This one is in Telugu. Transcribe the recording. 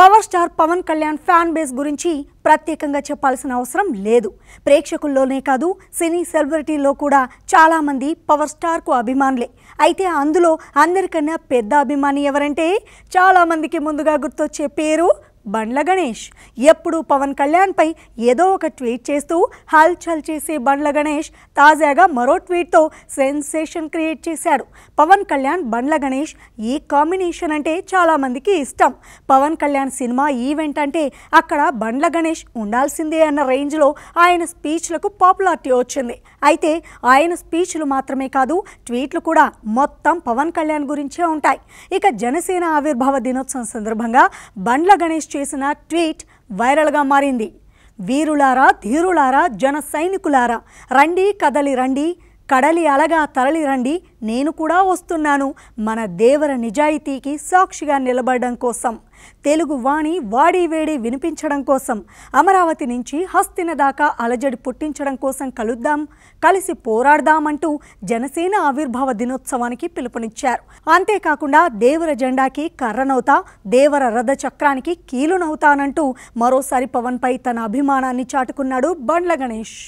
power star Pawan Kalyan fan base గురించి ప్రత్యేకంగా చెప్పాల్సిన అవసరం లేదు ప్రేక్షకుల్లోనే కాదు సినీ సెలబ్రిటీల్లో కూడా చాలామంది పవర్ స్టార్కు అభిమానులే అయితే అందులో అందరికన్నా పెద్ద అభిమాని ఎవరంటే చాలామందికి ముందుగా గుర్తొచ్చే పేరు బండ్ల గణేష్ ఎప్పుడు పవన్ కళ్యాణ్పై ఏదో ఒక ట్వీట్ చేస్తూ హల్చల్ చేసే బండ్ల గణేష్ తాజాగా మరో ట్వీట్తో సెన్సేషన్ క్రియేట్ చేశాడు పవన్ కళ్యాణ్ బండ్ల గణేష్ ఈ కాంబినేషన్ అంటే చాలామందికి ఇష్టం పవన్ కళ్యాణ్ సినిమా ఈవెంట్ అంటే అక్కడ బండ్ల గణేష్ ఉండాల్సిందే అన్న రేంజ్లో ఆయన స్పీచ్లకు పాపులారిటీ వచ్చింది అయితే ఆయన స్పీచ్లు మాత్రమే కాదు ట్వీట్లు కూడా మొత్తం పవన్ కళ్యాణ్ గురించే ఉంటాయి ఇక జనసేన ఆవిర్భావ దినోత్సవం సందర్భంగా బండ్ల గణేష్ చేసిన ట్వీట్ వైరల్గా మారింది వీరులారా ధీరులారా జన సైనికులారా రండి కదలి రండి కడలి అలగా తరలి రండి నేను కూడా వస్తున్నాను మన దేవర నిజాయితీకి సాక్షిగా నిలబడడం కోసం తెలుగు వాణి వాడి వేడి వినిపించడం కోసం అమరావతి నుంచి హస్తిన దాకా అలజడి పుట్టించడం కోసం కలుద్దాం కలిసి పోరాడదామంటూ జనసేన ఆవిర్భావ దినోత్సవానికి పిలుపునిచ్చారు అంతేకాకుండా దేవర జెండాకి కర్రనవుతా దేవర రథ చక్రానికి కీలునవుతానంటూ మరోసారి పవన్పై తన అభిమానాన్ని చాటుకున్నాడు బండ్ల గణేష్